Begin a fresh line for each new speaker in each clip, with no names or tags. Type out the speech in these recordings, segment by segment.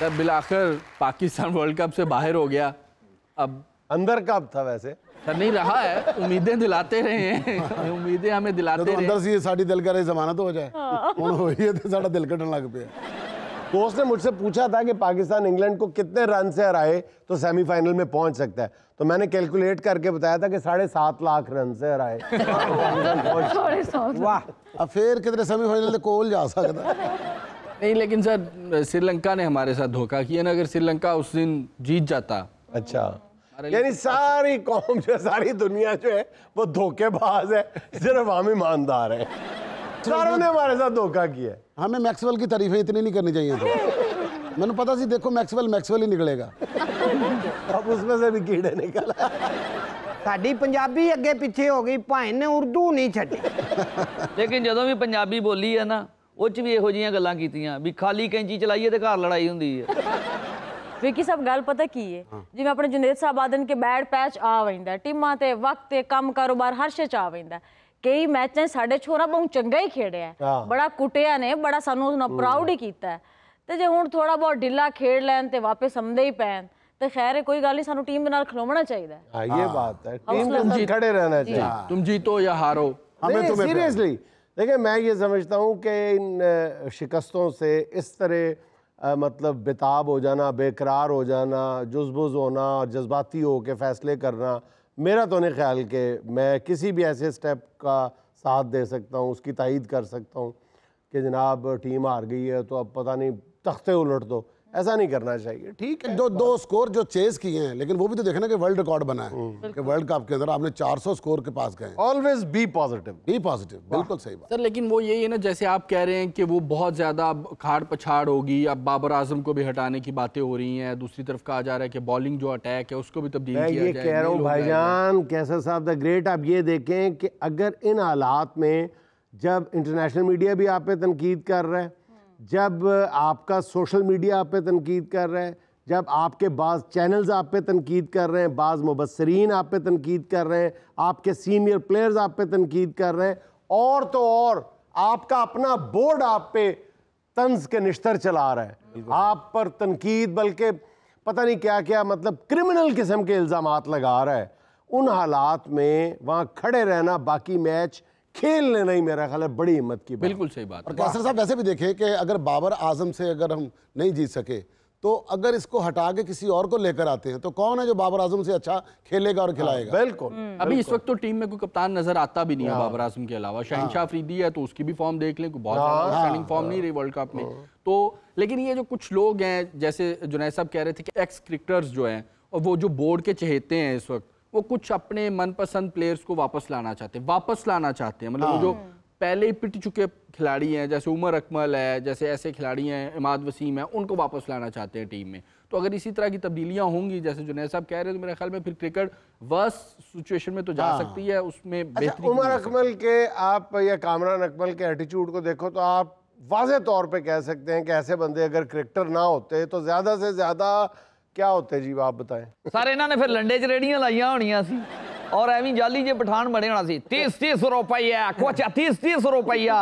Sir बिलाखिर Pakistan world cup से बाहर हो गया अब अंदर कब था वैसे सर नहीं रहा है उम्मीदें दिलाते रहे हैं उम्मीदें हमें दिलाते तो अंदर से
साड़ी दिल
कर जमाना तो हो जाए हाँ। ਹੋਈ ਹੈ ਤੇ ਸਾਡਾ ਦਿਲ ਕੱਟਣ ਲੱਗ ਪਿਆ कोच ने मुझसे पूछा था कि पाकिस्तान इंग्लैंड को कितने रन से हराए तो सेमीफाइनल में पहुंच सकता है तो मैंने कैलकुलेट करके बताया था कि साढ़े सात लाख रन से हराए
वाह
फिर कितने सेमीफाइनल कोल जा सकता है नहीं लेकिन
सर श्रीलंका ने हमारे साथ धोखा किया ना अगर श्रीलंका उस दिन जीत जाता अच्छा यानी तो सारी
कौम जो सारी दुनिया जो है वो धोखेबाज है सिर्फ हम ईमानदार है सारों ने हमारे साथ धोखा किया हमें मैक्सवेल की तारीफें इतनी नहीं करनी चाहिए तो। मैंने
पता सी देखो मैक्सवेल मैक्सवेल ही निकलेगा अब उसमें से भी कीड़े निकला
ਸਾਡੀ ਪੰਜਾਬੀ ਅੱਗੇ ਪਿੱਛੇ ਹੋ ਗਈ ਭਾਵੇਂ ਨੇ ਉਰਦੂ ਨਹੀਂ ਛੱਡੀ ਲੇਕਿਨ ਜਦੋਂ ਵੀ ਪੰਜਾਬੀ ਬੋਲੀ ਹੈ ਨਾ ਉਹ ਚ ਵੀ ਇਹੋ ਜੀਆਂ ਗੱਲਾਂ ਕੀਤੀਆਂ ਵੀ ਖਾਲੀ ਕੈਂਚੀ ਚਲਾਈਏ ਤੇ ਘਰ ਲੜਾਈ ਹੁੰਦੀ ਹੈ ਵਿੱਕੀ ਸਾਹਿਬ ਗੱਲ ਪਤਾ ਕੀ ਹੈ ਜਿਵੇਂ ਆਪਣੇ ਜੁਨੇਦ ਸਾਹਿਬ ਆਦਨ ਕੇ ਬੈਡ ਪੈਚ ਆ ਵੈਂਦਾ ਟੀਮਾਂ ਤੇ ਵਕਤ ਤੇ ਕੰਮ ਕਾਰੋਬਾਰ ਹਰ ਸ਼ੇ ਚ ਆ ਵੈਂਦਾ ਕਈ ਮੈਚਾਂ ਸਾਡੇ ਛੋਰਾ ਬਹੁਤ ਚੰਗਾ ਹੀ ਖੇੜਿਆ ਬੜਾ ਕੁੱਟਿਆ ਨੇ ਬੜਾ ਸਾਨੂੰ ਉਹਨਾਂ ਪ੍ਰਾਊਡ ਹੀ ਕੀਤਾ ਤੇ ਜੇ ਹੁਣ ਥੋੜਾ ਬਹੁਤ ਢਿੱਲਾ ਖੇੜ ਲੈਣ ਤੇ ਵਾਪਸ ਹਮਦੇ ਹੀ ਪੈਣ ਤੇ ਖੈਰ ਕੋਈ ਗੱਲ ਨਹੀਂ ਸਾਨੂੰ ਟੀਮ ਦੇ ਨਾਲ ਖਲੋਣਾ ਚਾਹੀਦਾ ਹੈ ਇਹ
ਬਾਤ ਹੈ ਟੀਮ ਦੇ ਖੜੇ ਰਹਿਣਾ ਚਾਹੀਦਾ ਤੁਮ ਜੀਤੋ ਜਾਂ ਹਾਰੋ ਹਮੇ ਤੁਮੇ ਸੀਰੀਅਸਲੀ देखिए
मैं ये समझता हूँ कि इन शिकस्तों से इस तरह मतलब बेताब हो जाना बेकरार हो जाना जुजबुज होना और जज्बाती हो के फ़ैसले करना मेरा तो नहीं ख्याल कि मैं किसी भी ऐसे स्टेप का साथ दे सकता हूँ उसकी तइद कर सकता हूँ कि जनाब टीम हार गई है तो अब पता नहीं तख्ते उलट दो ऐसा नहीं करना चाहिए ठीक है जो दो स्कोर जो चेज किए हैं लेकिन वो भी तो देखना कि वर्ल्ड रिकॉर्ड बना है हम्म। कि
वर्ल्ड कप के अंदर आपने 400 स्कोर के पास गए always be positive be positive बिल्कुल सही बात
सर लेकिन वो यही है ना जैसे आप कह रहे हैं कि वो बहुत ज़्यादा खाड़ पछाड़ होगी अब बाबर आजम को भी हटाने की बातें हो रही हैं दूसरी तरफ कहा जा रहा है कि बॉलिंग जो अटैक है उसको भी तब्दील ये कह रहा हूँ भाईजान
कैसर साहब द ग्रेट आप ये देखें कि अगर इन हालात में जब इंटरनेशनल मीडिया भी आप पे तनकीद कर रहा है जब आपका सोशल मीडिया आप पे तनकीद कर रहा है जब आपके बाज़ चैनल्स आप पे तनकीद कर रहे हैं बाज़ मुबसरीन आप पे तनकीद कर रहे हैं आपके सीनियर प्लेयर्स आप पे तनकीद कर रहे हैं और तो और आपका अपना बोर्ड आप पे तंज के निश्तर चला रहा है आप पर तनकीद बल्कि पता नहीं क्या क्या मतलब क्रिमिनल किस्म के इल्ज़ाम लगा रहा है उन हालात में वहाँ खड़े रहना बाकी मैच खेल ने नहीं मेरा ख्याल है बड़ी हिम्मत की बिल्कुल सही बात और कैसर साहब वैसे भी देखे कि अगर बाबर आजम से अगर हम नहीं जीत सके
तो अगर इसको हटा के किसी और को लेकर आते हैं तो कौन है जो बाबर आजम से अच्छा खेलेगा और हाँ, खिलाएगा बिल्कुल हम्म। अभी इस
वक्त तो टीम में कोई कप्तान नजर आता भी नहीं है हाँ। बाबर आजम के अलावा हाँ। शहनशाह शाह है तो उसकी भी फॉर्म देख लें बहुत स्टैंडिंग फॉर्म नहीं रही वर्ल्ड कप में तो लेकिन ये जो कुछ लोग हैं जैसे जुनेद साहब कह रहे थे कि एक्स क्रिकेटर्स जो है और वो जो बोर्ड के चहेते हैं इस वक्त वो कुछ अपने मनपसंद प्लेयर्स को वापस लाना चाहते हैं वापस लाना चाहते हैं मतलब वो हाँ। जो पहले ही पिट चुके खिलाड़ी हैं जैसे उमर अकमल है जैसे ऐसे खिलाड़ी हैं इमाद वसीम है उनको वापस लाना चाहते हैं टीम में तो अगर इसी तरह की तब्दीलियां होंगी जैसे जुनेद साहब कह रहे हैं तो मेरे ख्याल में फिर क्रिकेट वर्स सिचुएशन में तो जा हाँ। सकती है उसमें अच्छा, उमर अकमल
के आप या कामरान अकमल के एटीट्यूड को देखो तो आप वाज तौर पर कह सकते हैं कि ऐसे बंदे अगर क्रिकेटर ना होते तो ज़्यादा से ज़्यादा क्या होता है जी आप बताएं
सर इन्होंने फिर लंडे च रेहड़ियां लाइया होनिया सी और ਐਵੇਂ ਜਾਲੀ ਜੇ ਪਠਾਨ ਬਣੇ ਹੋਣਾ ਸੀ 30 30 ਰੁਪਈਆ ਕੋਚਾ 30 30 ਰੁਪਈਆ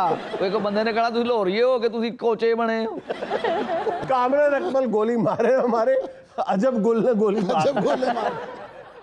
ਇੱਕ ਬੰਦੇ ਨੇ ਕਹਾ ਤੁਸੀਂ ਲੋਰੀਏ ਹੋ ਕਿ ਤੁਸੀਂ ਕੋਚੇ ਬਣੇ ਹੋ ਕਾਮਰੇ ਰਕਮਲ
ਗੋਲੀ ਮਾਰੇ ਹਮਾਰੇ ਅਜਬ ਗੁੱਲ ਨੇ ਗੋਲੀ ਮਾਰ ਅਜਬ ਗੁੱਲ ਨੇ
ਮਾਰ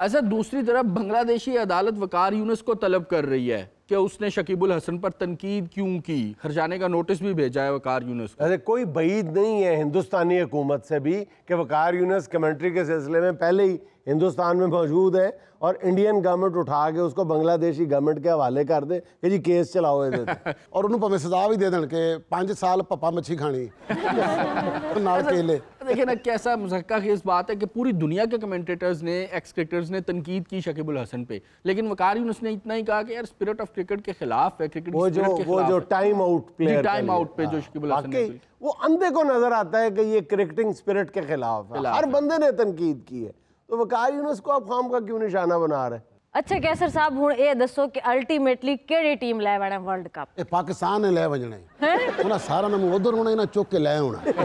अच्छा दूसरी तरफ बांग्लादेशी अदालत वकार यूनस को तलब कर रही है कि उसने शकीबुल हसन पर तनकीद क्यों की हर जाने का नोटिस भी भेजा है वकार यूनस को अरे कोई बईद नहीं है हिंदुस्तानी हुकूमत
से भी कि वकार यूनस कमेंट्री के सिलसिले में पहले ही हिंदुस्तान में मौजूद है और इंडियन गवर्नमेंट उठा के उसको बांग्लादेशी गवर्नमेंट के हवाले कर दे कि जी केस चलाओ ये और उन्होंने
भावे सजा भी दे दें कि पाँच साल पप्पा मच्छी खानी
अच्छा, केले देखिए ना कैसा मुजक्का की बात है कि पूरी दुनिया के कमेंटेटर्स ने एक्स क्रिकेटर्स ने तनकीद की शकीबुल हसन पे लेकिन वकार यूनुस ने इतना ही कहा कि यार स्पिरिट ऑफ क्रिकेट के खिलाफ है क्रिकेट वो जो वो जो
time out player time out पे जो शकीबुल हाँ, हसन ने वो अंधे को नजर आता है कि ये क्रिकेटिंग स्पिरिट के खिलाफ है हर बंदे ने तनकीद की है तो वकारी यूनुस को आप खाम का क्यों निशाना बना रहे
अच्छा कैसर साहब हूं ये दसो कि अल्टीमेटली केड़ी टीम लै वणा वर्ल्ड कप ए पाकिस्तान
ने लै वणा है सारा नाम उधर होना इना चोक के लै होना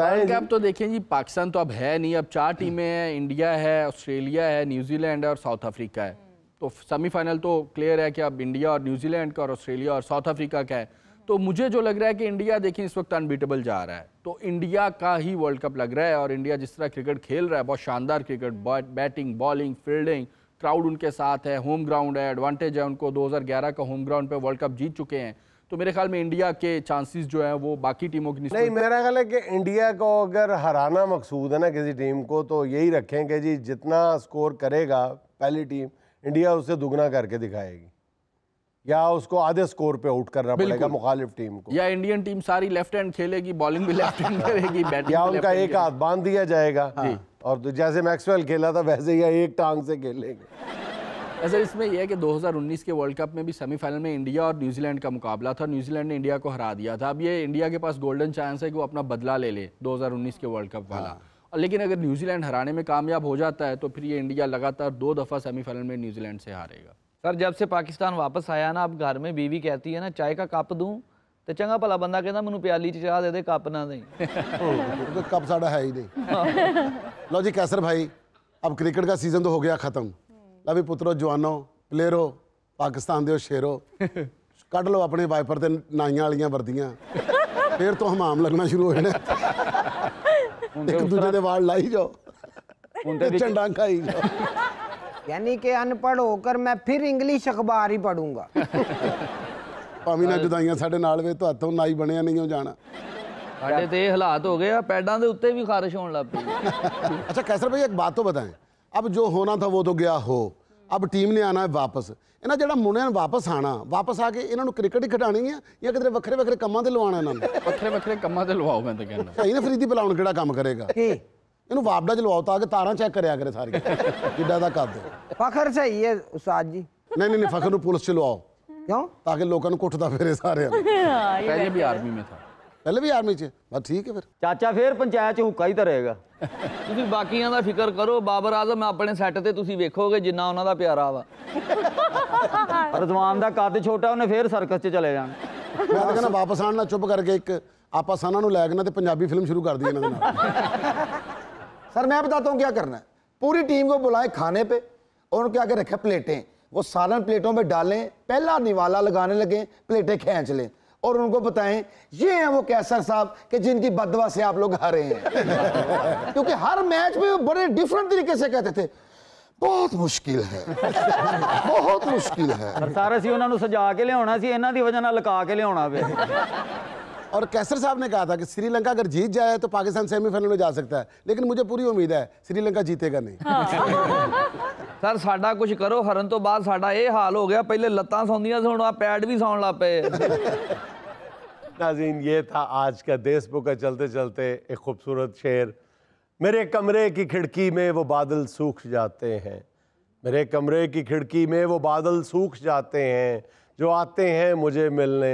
वर्ल्ड कप तो देखिए जी पाकिस्तान तो अब है नहीं अब चार टीमें हैं इंडिया है ऑस्ट्रेलिया है न्यूजीलैंड है और साउथ अफ्रीका है हम्म। तो सेमीफाइनल तो क्लियर है कि अब इंडिया और न्यूजीलैंड का और ऑस्ट्रेलिया और साउथ अफ्रीका का है तो मुझे जो लग रहा है कि इंडिया देखिए इस वक्त अनबीटेबल जा रहा है तो इंडिया का ही वर्ल्ड कप लग रहा है और इंडिया जिस तरह क्रिकेट खेल रहा है बहुत शानदार cricket batting bowling fielding crowd उनके साथ है होम ग्राउंड है एडवांटेज है उनको 2011 का होम ग्राउंड पे वर्ल्ड कप जीत चुके हैं तो मेरे ख्याल में इंडिया के चांसेस जो है वो बाकी टीमों की नहीं मेरा
ख्याल है कि इंडिया को अगर हराना मकसूद है ना किसी टीम को तो यही रखें कि जी जितना स्कोर करेगा पहली टीम इंडिया उसे दुगना करके दिखाएगी या उसको आधे स्कोर पे आउट करना पड़ेगा मुखालिफ टीम
को या इंडियन टीम सारी लेफ्ट हैंड खेलेगी बॉलिंग भी लेफ्ट हैंड करेगी बैटिंग या उनका एक हाथ बांध दिया जाएगा हाँ।
और तो जैसे मैक्सवेल खेला था वैसे ही एक टांग से खेलेंगे
असर अच्छा, इसमें यह है कि 2019 के वर्ल्ड कप में भी सेमीफाइनल में इंडिया और न्यूजीलैंड का मुकाबला था न्यूजीलैंड ने इंडिया को हरा दिया था अब ये इंडिया के पास गोल्डन चांस है कि वो अपना बदला ले ले 2019 के वर्ल्ड कप वाला हाँ। और लेकिन अगर न्यूजीलैंड हराने में कामयाब हो जाता है तो फिर ये इंडिया लगातार दो दफ़ा सेमीफाइनल में न्यूजीलैंड से हारेगा
सर जब से पाकिस्तान वापस आया ना अब घर में बीवी कहती है ना चाय का कप दूं ਤੇ ਚੰਗਾ ਭਲਾ ਬੰਦਾ ਕਹਿੰਦਾ ਮੈਨੂੰ ਪਿਆਲੀ ਚ ਚਾਹ ਦੇ ਦੇ ਕੱਪ ਨਾ ਦੇ ਉਹ ਕੱਪ
ਸਾਡਾ ਹੈ ਹੀ ਨਹੀਂ ਲਓ अब क्रिकेट का सीजन तो हो गया खत्म अभी पुत्रो जवानों प्लेयरो पाकिस्तान दे शेरो कट लो अपने वाइपर ते नाइया वाली वर्दियाँ फिर तो हमाम लगना शुरू हो जाने एक दूजे वाल लाई जाओ झंडा खाई जाओ
ਯਾਨੀ
ਕਿ ਅਨਪੜ ਹੋ ਕੇ ਮੈਂ ਫਿਰ ਇੰਗਲਿਸ਼ ਅਖਬਾਰ ਹੀ ਪੜੂੰਗਾ
ਭਾਵੇਂ ਨਾ ਜੁਦਾਈਆਂ ਸਾਡੇ ਨਾਲ ਵੇ ਤੁਹਾਤੋਂ ਨਾਈ ਬਣਿਆ ਨਹੀਂ ਉਹ ਜਾਣਾ
ਸਾਡੇ ਤੇ ਇਹ ਹਾਲਾਤ ਹੋ ਗਏ ਆ ਪੈਡਾਂ ਦੇ ਉੱਤੇ ਵੀ ਖਾਰਸ਼ ਹੋਣ ਲੱਗ ਪਈ
ਅੱਛਾ ਕੈਸਰ ਭਾਈ ਇੱਕ ਬਾਤ ਤੋਂ ਬਤਾਏ ਅਬ ਜੋ ਹੋਣਾ ਥਾ ਉਹ ਤੋਂ ਗਿਆ ਹੋ ਅਬ ਟੀਮ ਨੇ ਆਣਾ ਹੈ ਵਾਪਸ ਇਹਨਾਂ ਜਿਹੜਾ ਮੁੰਡਿਆਂ ਨੂੰ ਵਾਪਸ ਆਣਾ ਵਾਪਸ ਆ ਕੇ ਇਹਨਾਂ ਨੂੰ ਕ੍ਰਿਕਟ ਹੀ ਖਿਡਾਣੀ ਆ ਜਾਂ ਕਿਤੇ ਵੱਖਰੇ ਵੱਖਰੇ ਕੰਮਾਂ ਤੇ ਲਵਾਉਣਾ ਇਹਨਾਂ ਨੂੰ
ਵੱਖਰੇ ਵੱਖਰੇ ਕੰਮਾਂ ਤੇ ਲਵਾਓ ਮੈਂ ਤਾਂ ਕਹਿੰਦਾ
ਸਹੀ ਨਾ ਫਰੀਦੀ ਬੁਲਾਉਣ ਕਿਹੜਾ ਕੰਮ ਕਰੇਗਾ ਕੀ ਇਹਨੂੰ ਵਾਪਡਾ ਚ ਲਵਾਓ ਤਾਂ ਕਿ ਤਾਰਾਂ ਚੈੱਕ ਕਰਿਆ ਕਰੇ ਸਾਰੀਆਂ ਕਿੱਡਾ ਦਾ ਕੱਦ ਫਖਰ ਸਹੀ ਹੈ ਉਸਤਾਦ ਜੀ ਨਹੀਂ ਨਹੀਂ ਨਹੀਂ ਫਖਰ ਨੂੰ ਪੁਲਿਸ ਚ ਲਵਾਓ ਕਿਉਂ ਤਾਂ ਕਿ ਲੋਕਾਂ ਨੂੰ ਕੁੱਟਦਾ ਫਿਰੇ पहले भी आर्मी में था पहले भी आर्मी च बस ठीक है फिर चाचा फिर पंचायत च
हुक्का ही ਹੀ रहेगा ਤੁਸੀਂ ਬਾਕੀਆਂ ਦਾ ਫਿਕਰ ਕਰੋ ਬਾਬਰ ਆਜ਼ਮ ਆਪਣੇ ਸੈੱਟ ਤੇ ਤੁਸੀਂ ਵੇਖੋਗੇ ਜਿੰਨਾ ਉਹਨਾਂ ਦਾ ਪਿਆਰਾ ਵਾ ਰਜ਼ਵਾਨ ਦਾ ਕੱਦ ਛੋਟਾ ਉਹਨੇ ਫੇਰ ਸਰਕਸ 'ਚ ਚਲੇ ਜਾਣ
ਮੈਂ ਤਾਂ
ਕਹਿੰਦਾ ਵਾਪਸ ਆਣ ਨਾ ਚੁੱਪ ਕਰਕੇ ਇੱਕ ਆਪਾਂ ਸਾਨਾਂ ਨੂੰ ਲੈ ਕੇ ਨਾ ਤੇ ਪੰਜਾਬੀ ਫਿਲਮ ਸ਼ੁਰੂ ਕਰ ਦਈਏ ਇਹਨਾਂ ਦੇ ਨਾਲ सर मैं बताता हूँ क्या करना है पूरी टीम को बुलाएं खाने पे और उनके आगे रखें प्लेटें वो सालन प्लेटों में डालें पहला निवाला लगाने लगें प्लेटें खींच लें और उनको बताएं ये हैं वो कैसर साहब कि जिनकी बदवा से आप लोग हारे
हैं क्योंकि हर मैच में वो बड़े डिफरेंट तरीके से कहते थे बहुत मुश्किल है बहुत मुश्किल है ਸਰਤਾਰਾ ਸੀ ਉਹਨਾਂ ਨੂੰ ਸਜਾ ਕੇ ਲਿਆਉਣਾ ਸੀ ਇਹਨਾਂ ਦੀ ਵਜ੍ਹਾ ਨਾਲ ਲੁਕਾ
और कैसर साहब ने कहा था कि श्रीलंका अगर जीत जाए तो पाकिस्तान सेमीफाइनल में
जा सकता है लेकिन मुझे पूरी उम्मीद है श्रीलंका जीतेगा नहीं
हाँ।
सर साडा कुछ करो हरन तो बाद साडा ये हाल हो गया पहले ਲੱਤਾਂ ਸੌਂਦੀਆਂ ਸੀ ਹੁਣ ਆ ਪੈਡ ਵੀ ਸੌਣ
नाजीन ये था आज का देशबुक का चलते चलते एक खूबसूरत शेर मेरे कमरे की खिड़की में वो बादल सूख जाते हैं मेरे कमरे की खिड़की में वो बादल सूख जाते हैं जो आते हैं मुझे मिलने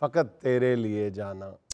फ़कत तेरे लिए जाना